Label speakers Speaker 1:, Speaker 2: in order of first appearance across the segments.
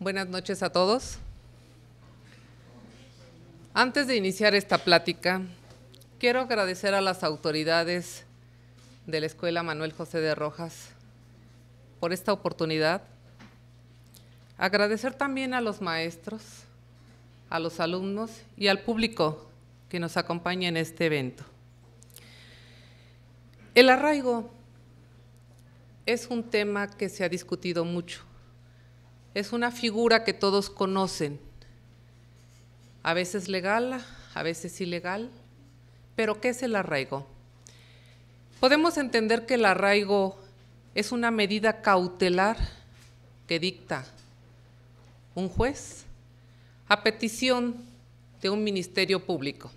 Speaker 1: Buenas noches a todos. Antes de iniciar esta plática, quiero agradecer a las autoridades de la Escuela Manuel José de Rojas por esta oportunidad. Agradecer también a los maestros, a los alumnos y al público que nos acompaña en este evento. El arraigo es un tema que se ha discutido mucho es una figura que todos conocen, a veces legal, a veces ilegal, pero ¿qué es el arraigo? Podemos entender que el arraigo es una medida cautelar que dicta un juez a petición de un ministerio público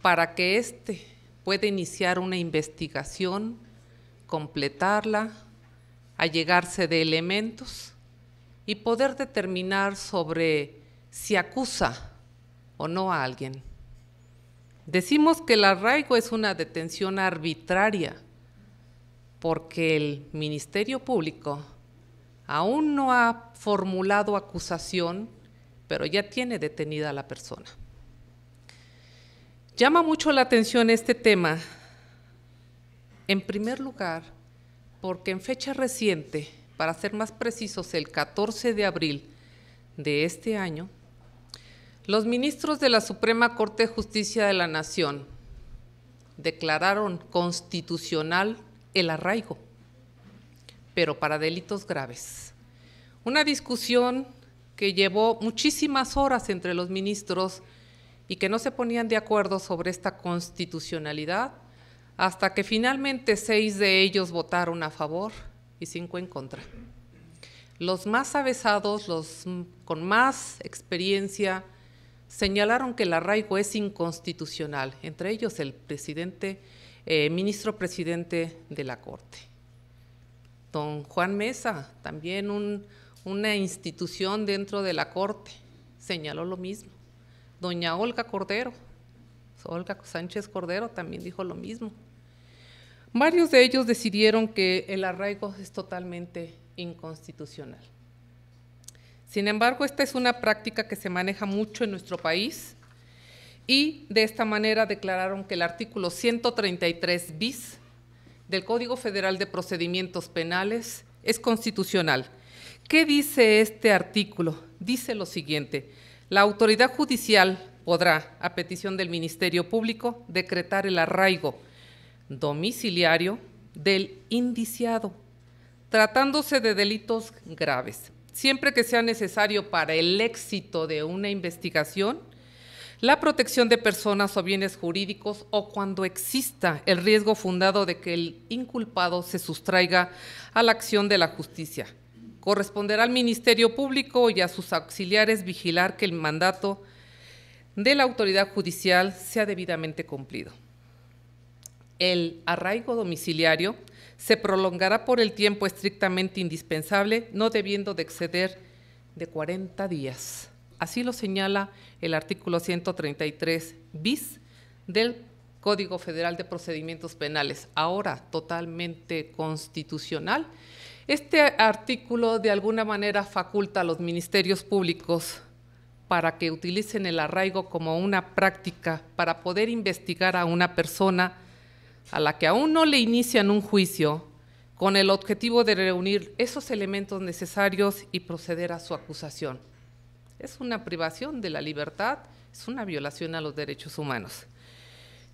Speaker 1: para que éste pueda iniciar una investigación, completarla, allegarse de elementos y poder determinar sobre si acusa o no a alguien. Decimos que el arraigo es una detención arbitraria porque el Ministerio Público aún no ha formulado acusación, pero ya tiene detenida a la persona. Llama mucho la atención este tema, en primer lugar, porque en fecha reciente, para ser más precisos, el 14 de abril de este año, los ministros de la Suprema Corte de Justicia de la Nación declararon constitucional el arraigo, pero para delitos graves. Una discusión que llevó muchísimas horas entre los ministros y que no se ponían de acuerdo sobre esta constitucionalidad, hasta que finalmente seis de ellos votaron a favor y cinco en contra. Los más avesados, los con más experiencia, señalaron que el arraigo es inconstitucional, entre ellos el presidente, eh, ministro presidente de la Corte. Don Juan Mesa, también una institución dentro de la Corte, señaló lo mismo. Doña Olga Cordero, Olga Sánchez Cordero también dijo lo mismo. Varios de ellos decidieron que el arraigo es totalmente inconstitucional. Sin embargo, esta es una práctica que se maneja mucho en nuestro país y de esta manera declararon que el artículo 133 bis del Código Federal de Procedimientos Penales es constitucional. ¿Qué dice este artículo? Dice lo siguiente, la autoridad judicial podrá, a petición del Ministerio Público, decretar el arraigo domiciliario del indiciado, tratándose de delitos graves. Siempre que sea necesario para el éxito de una investigación, la protección de personas o bienes jurídicos o cuando exista el riesgo fundado de que el inculpado se sustraiga a la acción de la justicia. Corresponderá al Ministerio Público y a sus auxiliares vigilar que el mandato de la autoridad judicial sea debidamente cumplido el arraigo domiciliario se prolongará por el tiempo estrictamente indispensable, no debiendo de exceder de 40 días. Así lo señala el artículo 133 bis del Código Federal de Procedimientos Penales, ahora totalmente constitucional. Este artículo de alguna manera faculta a los ministerios públicos para que utilicen el arraigo como una práctica para poder investigar a una persona a la que aún no le inician un juicio con el objetivo de reunir esos elementos necesarios y proceder a su acusación. Es una privación de la libertad, es una violación a los derechos humanos.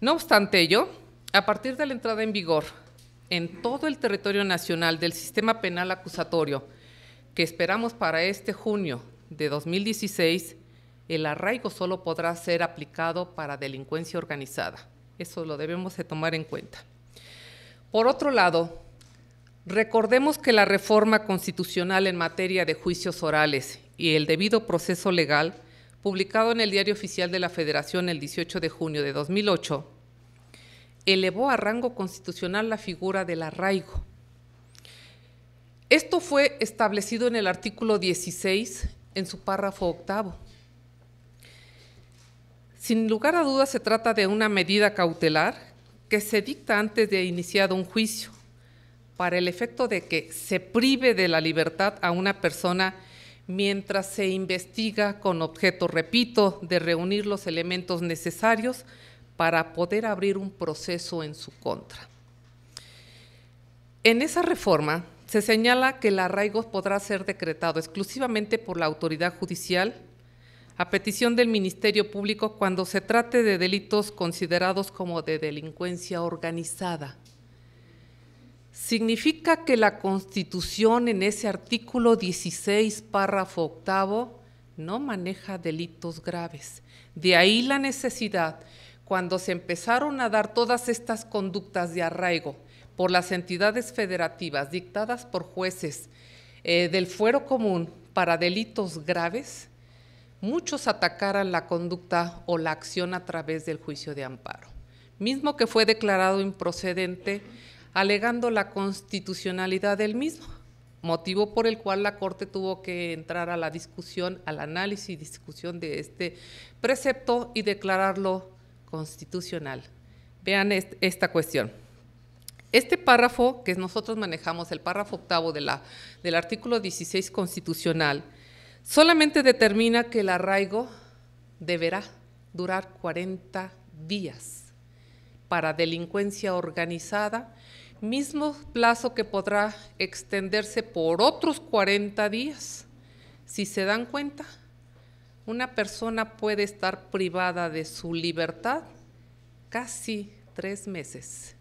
Speaker 1: No obstante ello, a partir de la entrada en vigor en todo el territorio nacional del sistema penal acusatorio, que esperamos para este junio de 2016, el arraigo solo podrá ser aplicado para delincuencia organizada. Eso lo debemos de tomar en cuenta. Por otro lado, recordemos que la reforma constitucional en materia de juicios orales y el debido proceso legal, publicado en el Diario Oficial de la Federación el 18 de junio de 2008, elevó a rango constitucional la figura del arraigo. Esto fue establecido en el artículo 16 en su párrafo octavo sin lugar a dudas se trata de una medida cautelar que se dicta antes de iniciado un juicio para el efecto de que se prive de la libertad a una persona mientras se investiga con objeto, repito, de reunir los elementos necesarios para poder abrir un proceso en su contra. En esa reforma se señala que el arraigo podrá ser decretado exclusivamente por la autoridad judicial a petición del Ministerio Público cuando se trate de delitos considerados como de delincuencia organizada. Significa que la Constitución en ese artículo 16, párrafo octavo, no maneja delitos graves. De ahí la necesidad, cuando se empezaron a dar todas estas conductas de arraigo por las entidades federativas dictadas por jueces eh, del fuero común para delitos graves, muchos atacaran la conducta o la acción a través del juicio de amparo, mismo que fue declarado improcedente alegando la constitucionalidad del mismo, motivo por el cual la Corte tuvo que entrar a la discusión, al análisis y discusión de este precepto y declararlo constitucional. Vean esta cuestión. Este párrafo que nosotros manejamos, el párrafo octavo la, del artículo 16 constitucional, solamente determina que el arraigo deberá durar 40 días para delincuencia organizada, mismo plazo que podrá extenderse por otros 40 días. Si se dan cuenta, una persona puede estar privada de su libertad casi tres meses,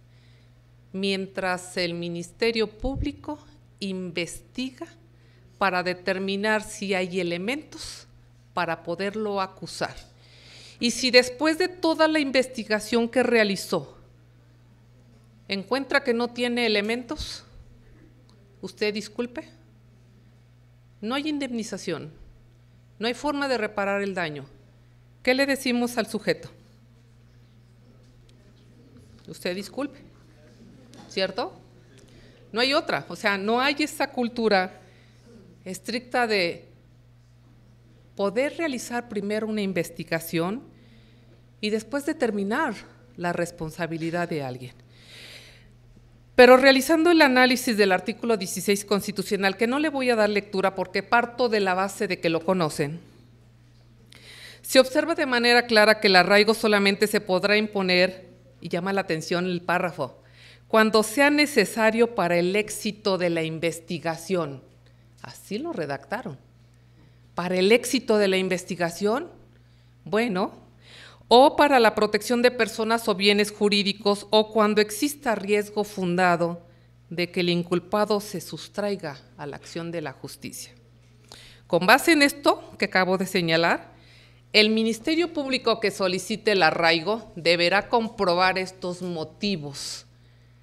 Speaker 1: mientras el Ministerio Público investiga para determinar si hay elementos para poderlo acusar. Y si después de toda la investigación que realizó encuentra que no tiene elementos, usted disculpe, no hay indemnización, no hay forma de reparar el daño. ¿Qué le decimos al sujeto? Usted disculpe, ¿cierto? No hay otra, o sea, no hay esa cultura estricta de poder realizar primero una investigación y después determinar la responsabilidad de alguien. Pero realizando el análisis del artículo 16 constitucional, que no le voy a dar lectura porque parto de la base de que lo conocen, se observa de manera clara que el arraigo solamente se podrá imponer, y llama la atención el párrafo, cuando sea necesario para el éxito de la investigación. Así lo redactaron. Para el éxito de la investigación, bueno, o para la protección de personas o bienes jurídicos o cuando exista riesgo fundado de que el inculpado se sustraiga a la acción de la justicia. Con base en esto que acabo de señalar, el Ministerio Público que solicite el arraigo deberá comprobar estos motivos,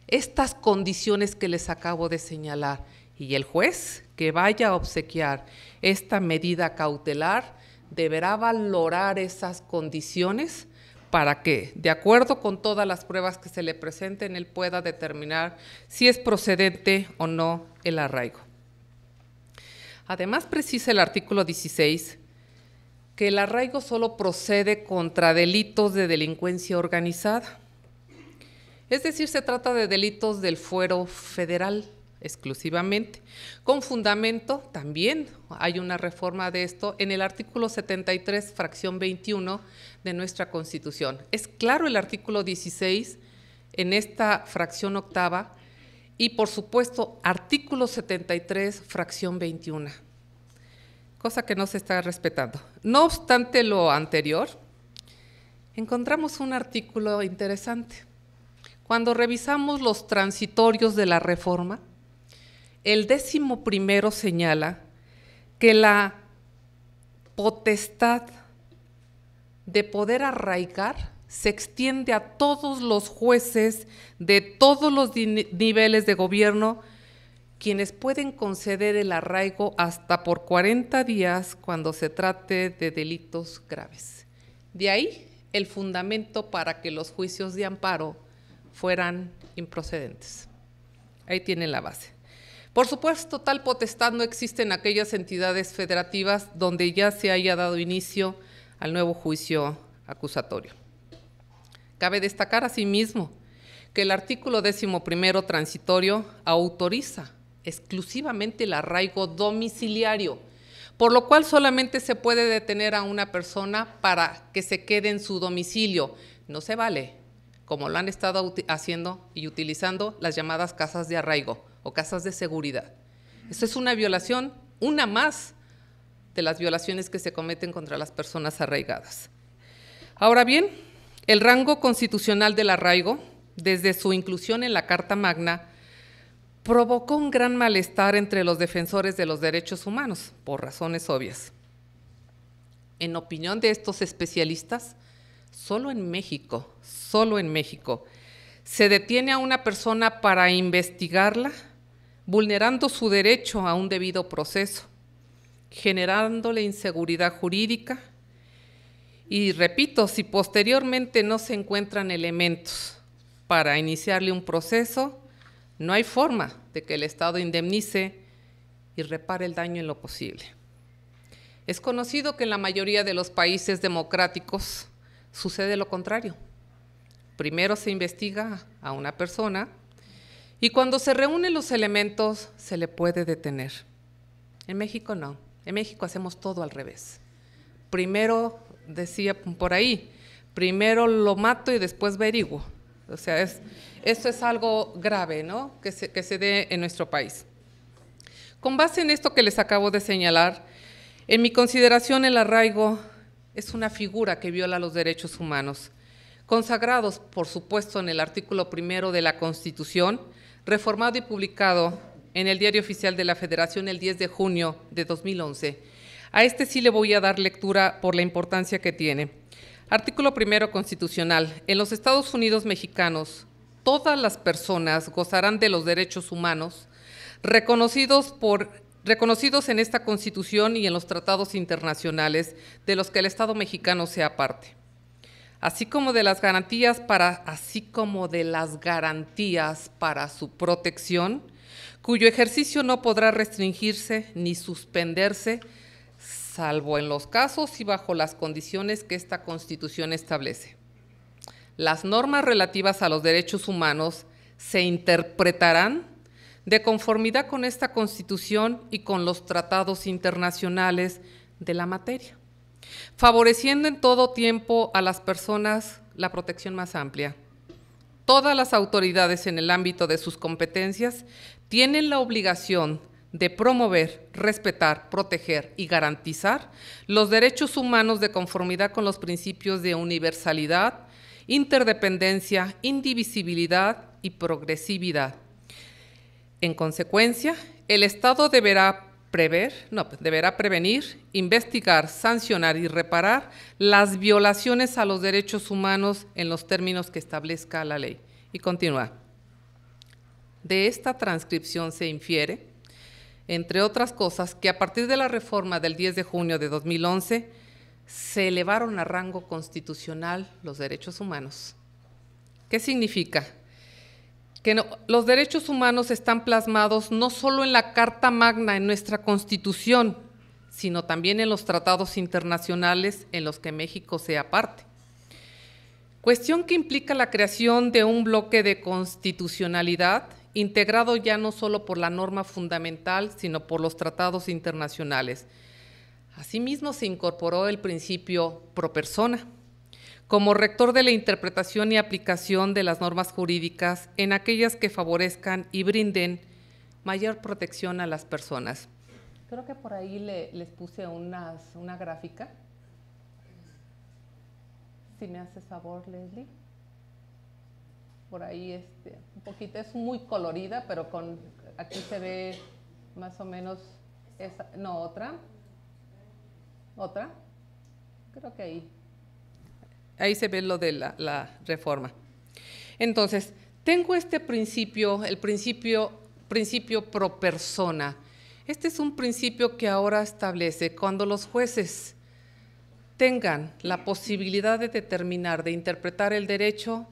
Speaker 1: estas condiciones que les acabo de señalar, y el juez que vaya a obsequiar esta medida cautelar deberá valorar esas condiciones para que, de acuerdo con todas las pruebas que se le presenten, él pueda determinar si es procedente o no el arraigo. Además, precisa el artículo 16 que el arraigo solo procede contra delitos de delincuencia organizada. Es decir, se trata de delitos del fuero federal exclusivamente. Con fundamento, también hay una reforma de esto en el artículo 73, fracción 21 de nuestra Constitución. Es claro el artículo 16 en esta fracción octava y, por supuesto, artículo 73, fracción 21, cosa que no se está respetando. No obstante lo anterior, encontramos un artículo interesante. Cuando revisamos los transitorios de la reforma, el décimo primero señala que la potestad de poder arraigar se extiende a todos los jueces de todos los niveles de gobierno, quienes pueden conceder el arraigo hasta por 40 días cuando se trate de delitos graves. De ahí el fundamento para que los juicios de amparo fueran improcedentes. Ahí tiene la base. Por supuesto, tal potestad no existe en aquellas entidades federativas donde ya se haya dado inicio al nuevo juicio acusatorio. Cabe destacar asimismo que el artículo décimo primero transitorio autoriza exclusivamente el arraigo domiciliario, por lo cual solamente se puede detener a una persona para que se quede en su domicilio. No se vale, como lo han estado haciendo y utilizando las llamadas casas de arraigo o casas de seguridad. Esto es una violación, una más de las violaciones que se cometen contra las personas arraigadas. Ahora bien, el rango constitucional del arraigo, desde su inclusión en la Carta Magna, provocó un gran malestar entre los defensores de los derechos humanos, por razones obvias. En opinión de estos especialistas, solo en México, solo en México, se detiene a una persona para investigarla, vulnerando su derecho a un debido proceso, generándole inseguridad jurídica y, repito, si posteriormente no se encuentran elementos para iniciarle un proceso, no hay forma de que el Estado indemnice y repare el daño en lo posible. Es conocido que en la mayoría de los países democráticos sucede lo contrario. Primero se investiga a una persona y cuando se reúnen los elementos, se le puede detener. En México no. En México hacemos todo al revés. Primero, decía por ahí, primero lo mato y después averiguo. O sea, es, esto es algo grave, ¿no? Que que se dé en nuestro país. Con base en esto que les acabo de señalar, en mi consideración el arraigo es una figura que viola los derechos humanos, consagrados, por supuesto, en el artículo primero de la Constitución, reformado y publicado en el Diario Oficial de la Federación el 10 de junio de 2011. A este sí le voy a dar lectura por la importancia que tiene. Artículo primero constitucional. En los Estados Unidos mexicanos, todas las personas gozarán de los derechos humanos reconocidos por reconocidos en esta Constitución y en los tratados internacionales de los que el Estado mexicano sea parte así como de las garantías para así como de las garantías para su protección, cuyo ejercicio no podrá restringirse ni suspenderse salvo en los casos y bajo las condiciones que esta Constitución establece. Las normas relativas a los derechos humanos se interpretarán de conformidad con esta Constitución y con los tratados internacionales de la materia favoreciendo en todo tiempo a las personas la protección más amplia. Todas las autoridades en el ámbito de sus competencias tienen la obligación de promover, respetar, proteger y garantizar los derechos humanos de conformidad con los principios de universalidad, interdependencia, indivisibilidad y progresividad. En consecuencia, el Estado deberá prever, no, pues, deberá prevenir, investigar, sancionar y reparar las violaciones a los derechos humanos en los términos que establezca la ley. Y continúa. De esta transcripción se infiere, entre otras cosas, que a partir de la reforma del 10 de junio de 2011 se elevaron a rango constitucional los derechos humanos. ¿Qué significa? que los derechos humanos están plasmados no solo en la Carta Magna, en nuestra Constitución, sino también en los tratados internacionales en los que México sea parte. Cuestión que implica la creación de un bloque de constitucionalidad integrado ya no solo por la norma fundamental, sino por los tratados internacionales. Asimismo, se incorporó el principio pro persona como rector de la interpretación y aplicación de las normas jurídicas en aquellas que favorezcan y brinden mayor protección a las personas. Creo que por ahí les puse una gráfica. Si me hace favor, Leslie. Por ahí este, un poquito, es muy colorida, pero con aquí se ve más o menos esa, no, otra. Otra. Creo que ahí. Ahí se ve lo de la, reforma. Entonces, tengo este principio, el principio, principio pro persona. Este es un principio que ahora establece cuando los jueces tengan la posibilidad de determinar, de interpretar el derecho,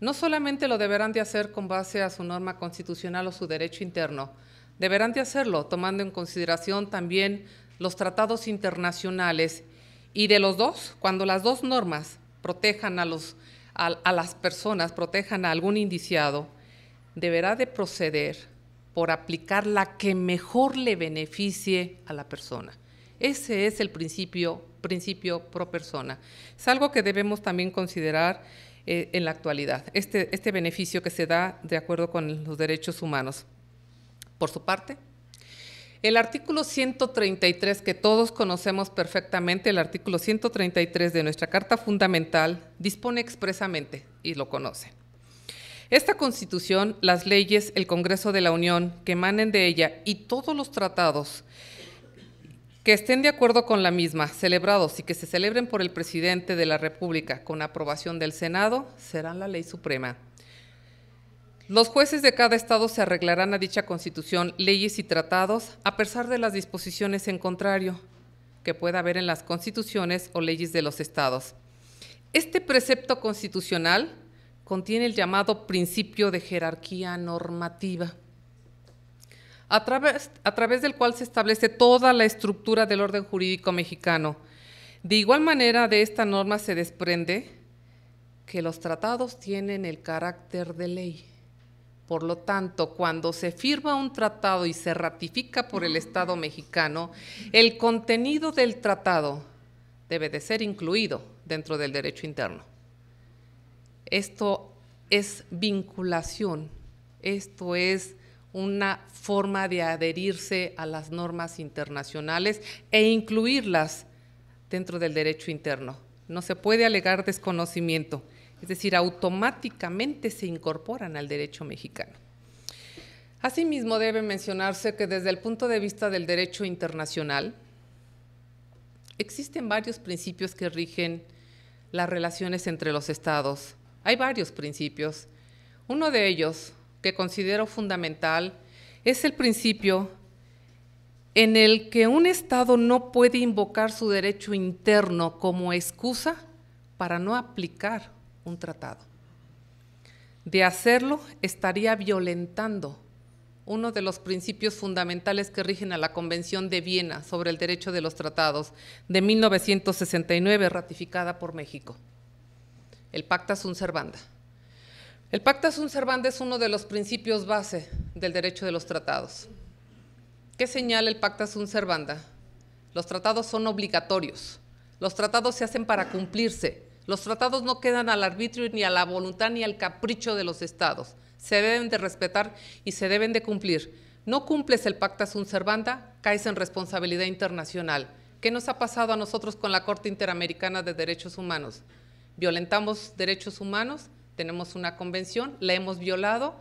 Speaker 1: no solamente lo deberán de hacer con base a su norma constitucional o su derecho interno, deberán de hacerlo tomando en consideración también los tratados internacionales y de los dos, cuando las dos normas protejan a, los, a, las personas, protejan a algún indiciado, deberá de proceder por aplicar la que mejor le beneficie a la persona. Ese es el principio, principio pro persona. Es algo que debemos también considerar eh, en la actualidad, este, este beneficio que se da de acuerdo con los derechos humanos. Por su parte, el artículo 133, que todos conocemos perfectamente, el artículo 133 de nuestra Carta Fundamental, dispone expresamente, y lo conocen. Esta Constitución, las leyes, el Congreso de la Unión, que emanen de ella y todos los tratados que estén de acuerdo con la misma, celebrados y que se celebren por el presidente de la República con aprobación del Senado, serán la ley suprema. Los jueces de cada estado se arreglarán a dicha constitución, leyes y tratados, a pesar de las disposiciones en contrario que pueda haber en las constituciones o leyes de los estados. Este precepto constitucional contiene el llamado principio de jerarquía normativa, a través, del cual se establece toda la estructura del orden jurídico mexicano. De igual manera, de esta norma se desprende que los tratados tienen el carácter de ley por lo tanto, cuando se firma un tratado y se ratifica por el Estado mexicano, el contenido del tratado debe de ser incluido dentro del derecho interno. Esto es vinculación, esto es una forma de adherirse a las normas internacionales e incluirlas dentro del derecho interno. No se puede alegar desconocimiento es decir, automáticamente se incorporan al derecho mexicano. Asimismo, debe mencionarse que desde el punto de vista del derecho internacional, existen varios principios que rigen las relaciones entre los estados. Hay varios principios. Uno de ellos, que considero fundamental, es el principio en el que un Estado no puede invocar su derecho interno como excusa para no aplicar un tratado. De hacerlo, estaría violentando uno de los principios fundamentales que rigen a la Convención de Viena sobre el Derecho de los Tratados de 1969, ratificada por México, el Pacta Sunt Servanda. El Pacta Sunt Servanda es uno de los principios base del derecho de los tratados. ¿Qué señala el Pacta Sunt Servanda? Los tratados son obligatorios. Los tratados se hacen para cumplirse. Los tratados no quedan al arbitrio ni a la voluntad ni al capricho de los estados. Se deben de respetar y se deben de cumplir. No cumples el pacta sunt servanda, caes en responsabilidad internacional. ¿Qué nos ha pasado a nosotros con la Corte Interamericana de Derechos Humanos? Violentamos derechos humanos, tenemos una convención, la hemos violado,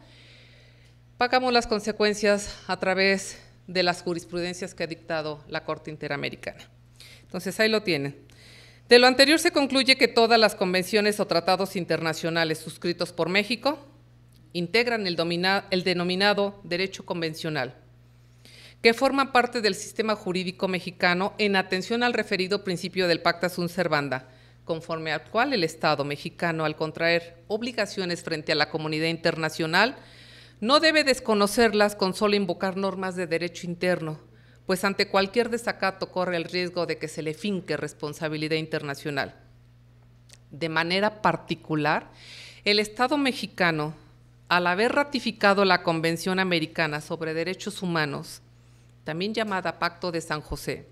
Speaker 1: pagamos las consecuencias a través de las jurisprudencias que ha dictado la Corte Interamericana. Entonces ahí lo tienen. De lo anterior se concluye que todas las convenciones o tratados internacionales suscritos por México integran el, denominado derecho convencional, que forma parte del sistema jurídico mexicano en atención al referido principio del Pacta Sunt Servanda, conforme al cual el Estado mexicano, al contraer obligaciones frente a la comunidad internacional, no debe desconocerlas con solo invocar normas de derecho interno, pues ante cualquier desacato corre el riesgo de que se le finque responsabilidad internacional. De manera particular, el Estado mexicano, al haber ratificado la Convención Americana sobre Derechos Humanos, también llamada Pacto de San José,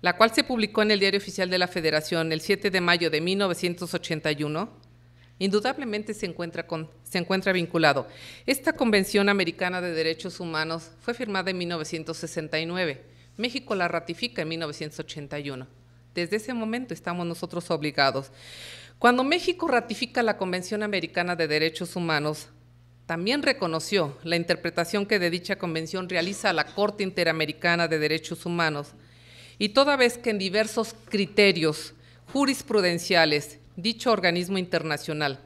Speaker 1: la cual se publicó en el Diario Oficial de la Federación el 7 de mayo de 1981, indudablemente se encuentra, vinculado. Esta Convención Americana de Derechos Humanos fue firmada en 1969. México la ratifica en 1981. Desde ese momento estamos nosotros obligados. Cuando México ratifica la Convención Americana de Derechos Humanos, también reconoció la interpretación que de dicha convención realiza la Corte Interamericana de Derechos Humanos, y toda vez que en diversos criterios jurisprudenciales Dicho organismo internacional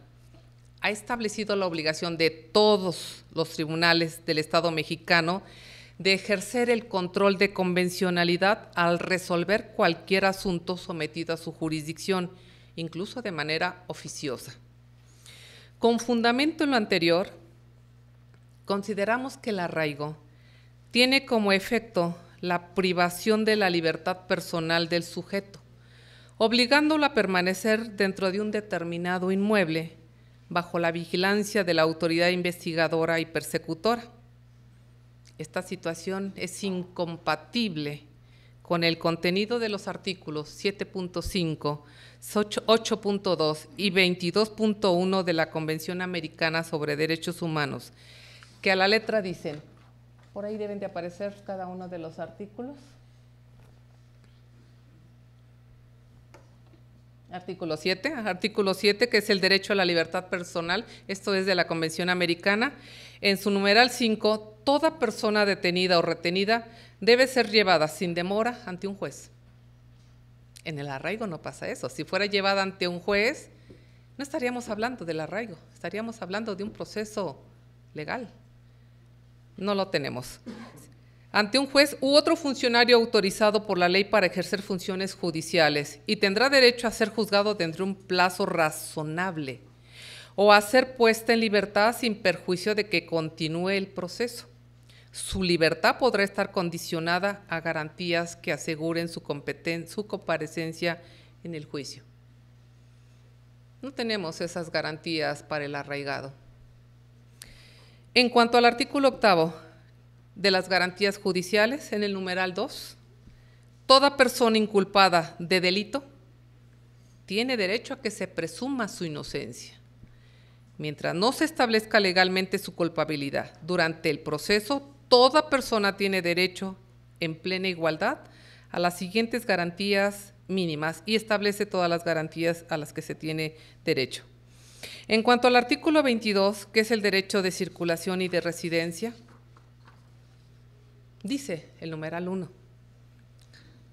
Speaker 1: ha establecido la obligación de todos los tribunales del Estado mexicano de ejercer el control de convencionalidad al resolver cualquier asunto sometido a su jurisdicción, incluso de manera oficiosa. Con fundamento en lo anterior, consideramos que el arraigo tiene como efecto la privación de la libertad personal del sujeto, obligándolo a permanecer dentro de un determinado inmueble bajo la vigilancia de la autoridad investigadora y persecutora. Esta situación es incompatible con el contenido de los artículos 7.5, 8.2 y 22.1 de la Convención Americana sobre Derechos Humanos, que a la letra dicen, por ahí deben de aparecer cada uno de los artículos. Artículo 7, artículo 7, que es el derecho a la libertad personal, esto es de la Convención Americana. En su numeral 5, toda persona detenida o retenida debe ser llevada sin demora ante un juez. En el arraigo no pasa eso. Si fuera llevada ante un juez, no estaríamos hablando del arraigo, estaríamos hablando de un proceso legal. No lo tenemos ante un juez u otro funcionario autorizado por la ley para ejercer funciones judiciales y tendrá derecho a ser juzgado dentro de un plazo razonable o a ser puesta en libertad sin perjuicio de que continúe el proceso. Su libertad podrá estar condicionada a garantías que aseguren su, su comparecencia en el juicio. No tenemos esas garantías para el arraigado. En cuanto al artículo octavo, de las garantías judiciales en el numeral 2. Toda persona inculpada de delito tiene derecho a que se presuma su inocencia. Mientras no se establezca legalmente su culpabilidad durante el proceso, toda persona tiene derecho en plena igualdad a las siguientes garantías mínimas y establece todas las garantías a las que se tiene derecho. En cuanto al artículo 22, que es el derecho de circulación y de residencia, Dice el numeral 1.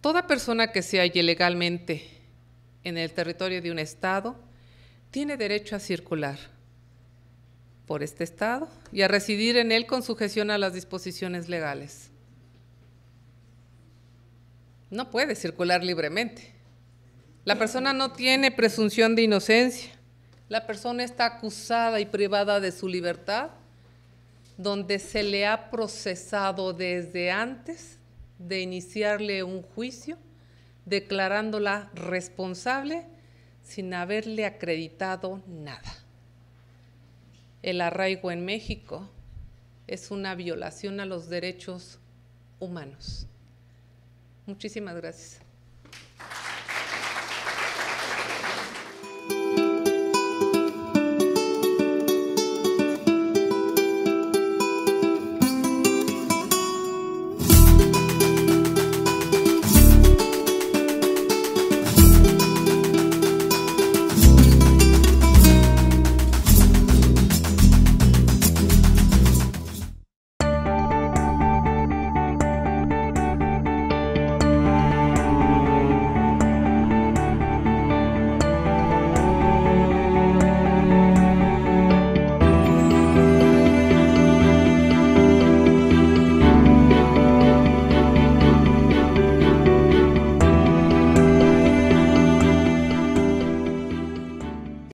Speaker 1: Toda persona que se halle legalmente en el territorio de un Estado tiene derecho a circular por este Estado y a residir en él con sujeción a las disposiciones legales. No puede circular libremente. La persona no tiene presunción de inocencia. La persona está acusada y privada de su libertad donde se le ha procesado desde antes de iniciarle un juicio, declarándola responsable sin haberle acreditado nada. El arraigo en México es una violación a los derechos humanos. Muchísimas gracias.